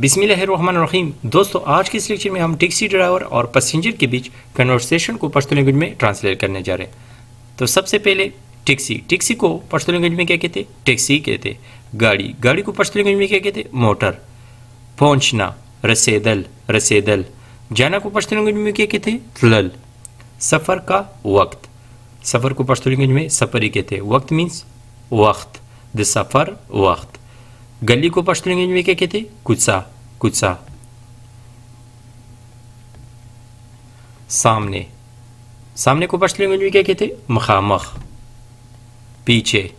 बिस्मिल्लाहिर्रहमानिर्रहीम दोस्तों आज के इस लेक्चर में हम टैक्सी ड्राइवर और पैसेंजर के बीच कन्वर्सेशन को पश्तो लैंग्वेज में ट्रांसलेट करने जा रहे हैं तो सबसे पहले टैक्सी टैक्सी को पश्तो लैंग्वेज में क्या कहते टैक्सी कहते गाड़ी गाड़ी को पश्तो लैंग्वेज में क्या कहते मोटर पहुंचना रसेदल रसेदल जाना को पश्तो लैंग्वेज में क्या कहते लल सफ़र का वक्त सफ़र को पश्तो लैंग्वेज में सफ़र ही कहते वक्त मीन्स वक्त द सफ़र वक्त गली को पश्चिम लैंग्वेज में क्या कहते कुत्सा कुत्सा सामने सामने को पश्चिम लैंग्वेज में क्या कहते मखामख पीछे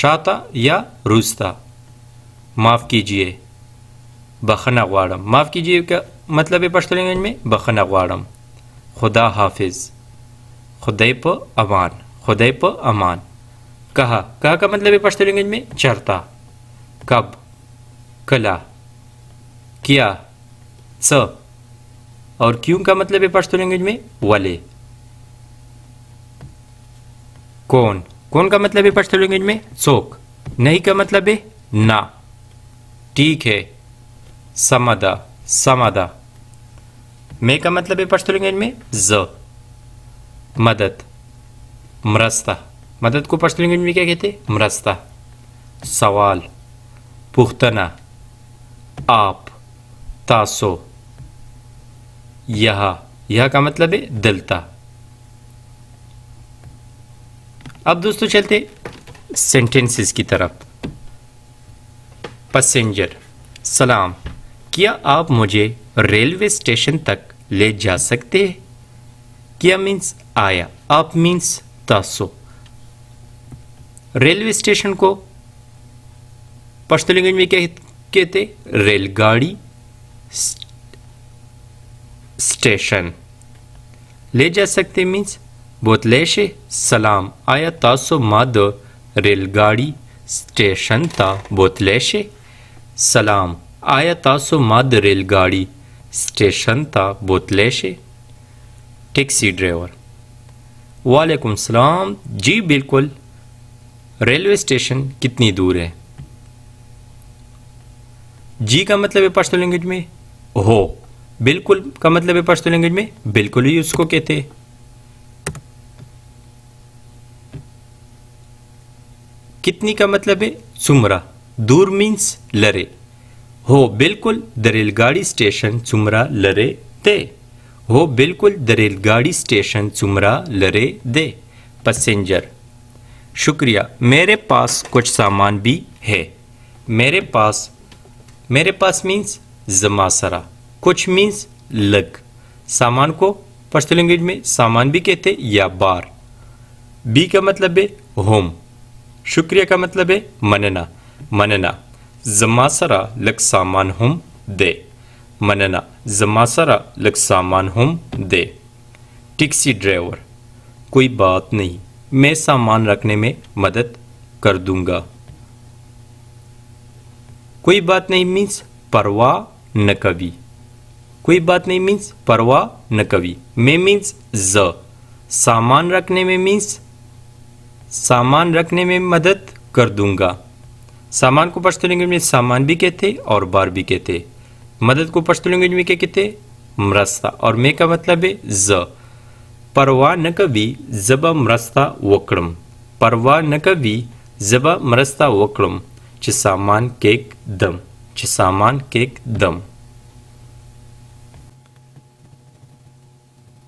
शाता या रुस्ता माफ़ कीजिए बखना ग्वाड़म माफ़ कीजिए क्या मतलब है पश्चिम लैंग्वेज में बखना ग्वाड़म खुदा हाफिज़ खुदै पमान अमान पमान कहा कहा का मतलब है पश्चिम लैंग्वेज में चरता कब कला किया स और क्यों का मतलब है पश्तो लैंग्वेज में वाले कौन कौन का मतलब है पश्तो लैंग्वेज में शोक नहीं का मतलब है ना ठीक है समादा समादा मे का मतलब है पश्तो लैंग्वेज में ज मदद मरस्ता मदद को पश्तो लैंग्वेज में क्या कहते हैं मरस्ता सवाल पुख्तना आप तासो यह यह का मतलब है दलता अब दोस्तों चलते सेंटेंसेस की तरफ पसेंजर सलाम क्या आप मुझे रेलवे स्टेशन तक ले जा सकते हैं क्या मींस आया आप मींस तासो रेलवे स्टेशन को पश्तो लैंग्वेज में क्या कहते रेलगाड़ी स्टेशन ले जा सकते मीन्स बोतलेशे सलाम आया तासो माद रेलगाड़ी स्टेशन ता बोतलेशे सलाम आया तासो माद रेलगाड़ी स्टेशन ता बोतलेशे टैक्सी ड्राइवर वालेकुम सलाम जी बिल्कुल रेलवे स्टेशन कितनी दूर है जी का मतलब है पर्सनल लैंग्वेज में हो बिल्कुल का मतलब है पर्सनल लैंग्वेज में बिल्कुल ही उसको कहते हैं कितनी का मतलब है सुमरा दूर मीन्स लरे हो बिल्कुल द रेलगाड़ी स्टेशन सुमरा लरे दे हो बिल्कुल द रेलगाड़ी स्टेशन सुमरा लरे दे पसेंजर शुक्रिया मेरे पास कुछ सामान भी है मेरे पास मेरे पास मीन्स जमासरा कुछ मीन्स लग सामान को पश्तो लैंग्वेज में सामान भी कहते या बार बी का मतलब है होम शुक्रिया का मतलब है मनना मनना जमासरा लग सामान हम दे मनना जमासरा लग सामान हम दे टैक्सी ड्राइवर कोई बात नहीं मैं सामान रखने में मदद कर दूंगा कोई बात नहीं मीन्स परवा न कभी कोई बात नहीं मीन्स परवा न कभी मे मीन्स ज सामान रखने में मीन्स सामान रखने में मदद कर दूंगा सामान को पश्चिम लैंग्वेज में सामान भी कहते और बार भी कहते मदद को पश्चिम लैंग्वेज में क्या कहते मरस्ता और मे का मतलब है ज परवा न कभी जब मरस्ता वक्रम परवा न कभी जब मरस्ता वकड़म चिसामान केक दम चिसामान केक दम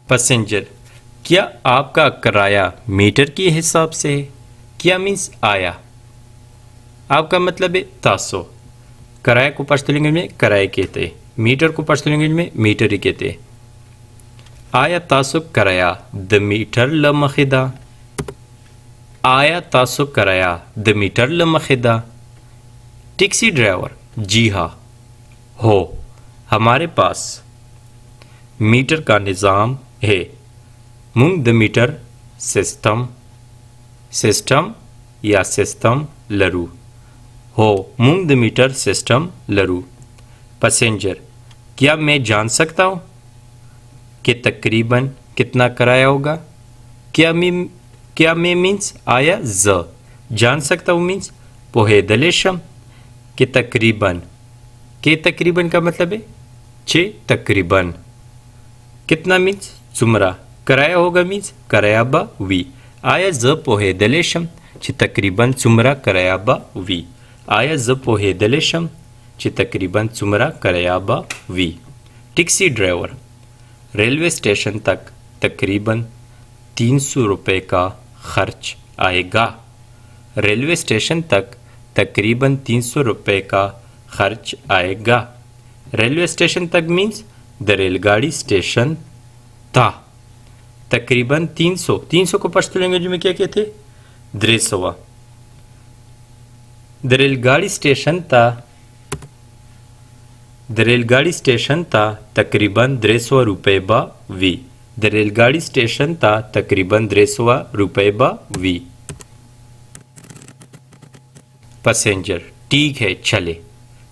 पैसेंजर क्या आपका किराया मीटर के हिसाब से है क्या मीन्स आया आपका मतलब है तासो किराया को पश्चिम लैंग्वेज में किराए कहते हैं मीटर को पश्चिम लैंग्वेज में मीटर ही कहते हैं आया तासो किराया द मीटर ल मखिदा आया तासो किराया द मीटर ल मखिदा टैक्सी ड्राइवर जी हाँ हो हमारे पास मीटर का निज़ाम है मुंग द मीटर सिस्टम सिस्टम या सिस्टम लरू हो मुंग द मीटर सिस्टम लरू पैसेंजर क्या मैं जान सकता हूँ कि तकरीबन कितना किराया होगा क्या मैं क्या मैं मीन्स आया ज जान सकता हूँ मीन्स पोहे दलेशम के तकरीबन के तकरीबन का मतलब है छः तकरीबन कितना मीन्स जुमरा कराया होगा मीन्स कराया बा वी आया ज पोहे दलेशम छ तकरीबन सुमरा कराया बा वी आया ज पोहे दलेशम छ तकरीबन सुमरा कराया बा वी टैक्सी ड्राइवर रेलवे स्टेशन तक तकरीबन तीन सौ रुपये का खर्च आएगा रेलवे स्टेशन तक तकरीबन तीन सौ रुपये का खर्च आएगा रेलवे स्टेशन तक मीन्स द रेलगाड़ी स्टेशन था तकरीबन तीन सौ तीन सौ को पश्चिम लैंग्वेज में क्या कहते द्रेसवा द रेलगाड़ी स्टेशन था द रेलगाड़ी स्टेशन था तकरीबन द्रेसवा रुपये बा वी द रेलगाड़ी स्टेशन था तकरीबन द्रेसवा रुपये बा वी पैसेंजर ठीक है चले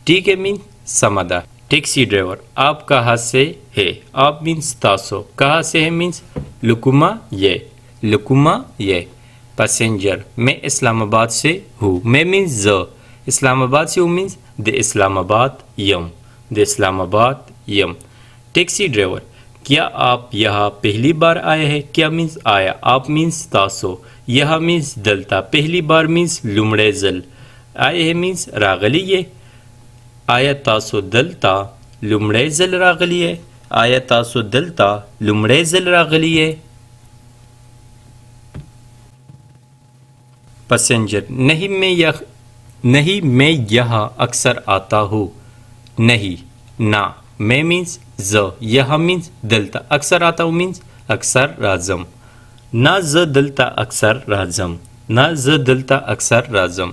ठीक है मीन समादा टैक्सी ड्राइवर आप कहा से है आप मीन्स तासो कहा से है मीन्स लुकुमा ये लुकुमा ये पैसेंजर मैं इस्लामाबाद से हूँ मैं मीन्स ज इस्लामाबाद से हूँ मीन्स द इस्लामाबाद यम द इस्लामाबाद यम टैक्सी ड्राइवर क्या आप यहाँ पहली बार आए हैं क्या मीन्स आया आप मीन्स तासो यह मीन्स दलता पहली बार मीन्स लुमड़े जल आय मीन्स रागलीये आया तासो दलता लुमड़े जल रागलीये आया तासो दलता लुमड़े जल रागलीये पैसेंजर नहीं मैं यह नहीं मैं यह अक्सर आता हूँ नहीं ना मैं मीन्स ज यह मीन्स दलता अक्सर आता हूँ मीन्स अक्सर राजम ना ज दलता अक्सर राजम ना ज दलता अक्सर राजम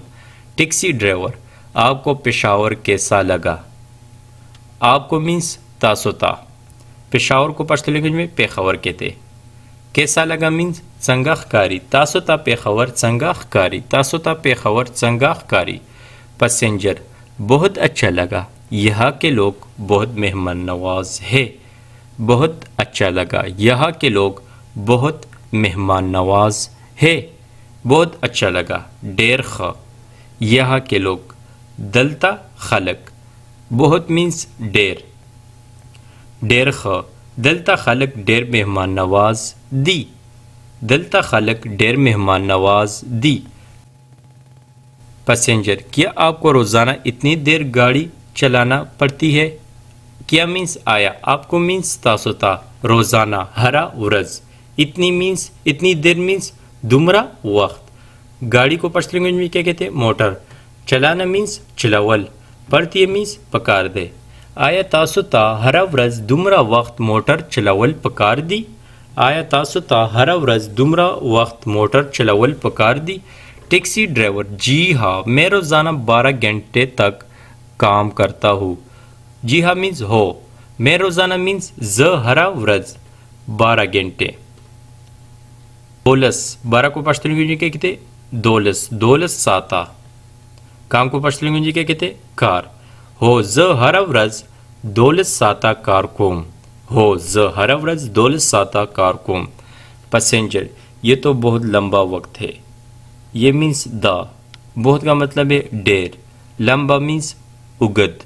टैक्सी ड्राइवर आपको पेशावर कैसा लगा आपको मीन्स तासोता पेशावर को पश्तो लैंग्वेज में पेखबर कहते कैसा लगा मीन्स कारी तासोता पेशावर संगाखकारी तासोता पेशावर संगाखकारी पसेंजर बहुत अच्छा लगा यहाँ के लोग बहुत मेहमान नवाज है बहुत अच्छा लगा यहाँ के लोग बहुत मेहमान नवाज है बहुत अच्छा लगा डेर खा यहाँ के लोग दलता खलक बहुत मीन्स डेर डेर ख दलता खलक डेर मेहमान नवाज दी दलता खलक डेर मेहमान नवाज दी पैसेंजर क्या आपको रोज़ाना इतनी देर गाड़ी चलाना पड़ती है क्या मीन्स आया आपको मीन्स तासोता रोज़ाना हरा उरज इतनी मीन्स इतनी देर मीन्स दुमरा वक्त गाड़ी को पश्चिम लैंग्वेज में क्या कहते हैं मोटर चलाना मीन्स चलावल परतीय मीन्स पकार दे आया तासु ता हर ورځ دومره وخت موټر چلول پکار دی آیا تاسو ته هر ورځ دومره وخت موټر چلول پکار دی टैक्सी ड्राइवर जी हाँ मैं रोज़ाना 12 घंटे तक काम करता हूँ जी हाँ मीन्स हो मैं रोज़ाना मीन्स ज हरा व्रज 12 घंटे बोलस 12 को पाश्तून के कहते काम को sata. Kam ku कहते कार हो ज हर अवरज दोलस साता कार कोम हो ज हर अवरज दोलस साता कोम पसेंजर ये तो बहुत लंबा वक्त है ये मीन्स द बहुत का मतलब है डेर लंबा मीन्स उगद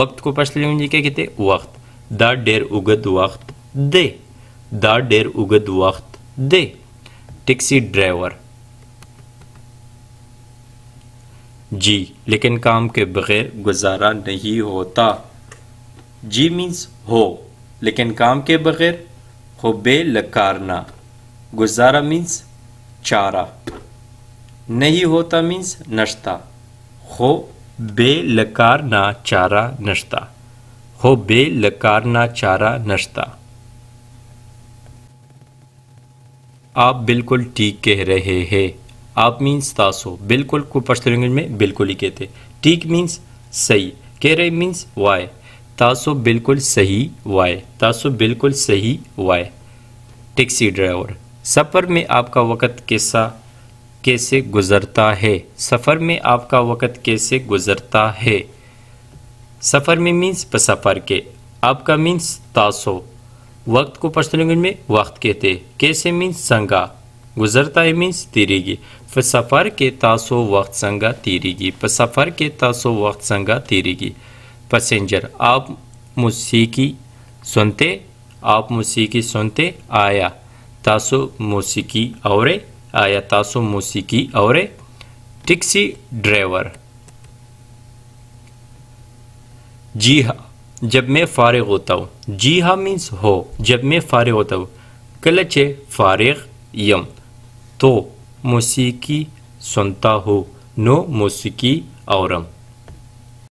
वक्त को पछले जी क्या कहते वक्त द डेर उगद वक्त दे द डेर उगद वक्त दे टैक्सी ड्राइवर जी लेकिन काम के बगैर गुजारा नहीं होता जी मीन्स हो लेकिन काम के बगैर बे लकारना गुजारा मीन्स चारा नहीं होता मीन्स नश्ता हो बे लकार ना चारा नश्ता हो बे लकार ना चारा नश्ता आप बिल्कुल ठीक कह रहे हैं आप मीन्स तासो बिल्कुल को पश्चिम लैंग्वेज में बिल्कुल ही कहते ठीक मीन्स सही कह रहे मीन्स वाय तासो बिल्कुल सही वाय तासो बिल्कुल सही वाय टैक्सी ड्राइवर सफ़र में आपका वक़्त कैसा कैसे गुज़रता है सफ़र में आपका वक़्त कैसे गुज़रता है सफ़र में मीन्स सफ़र के आपका मीन्स तासो वक्त को पश्चिम लैंग्वेज में वक्त कहते कैसे मीन्स संगा گذر تایمینس تیریږي په سفر کې تاسو وخت څنګه تیریږي په سفر کې تاسو وخت څنګه تیریږي پسنجر آپ موسیقی سنتے آپ موسیقی سنتے آیا تاسو موسیقی اورے آیا تاسو موسیقی اورے ٹیکسی ڈرائیور جی ہاں جب میں فارغ ہوتا ہوں جی ہاں مینس ہو جب میں فارغ ہوتا ہوں کلچے فارغ یم तो मौसीकी सुनता हो नो मौसीकी औरम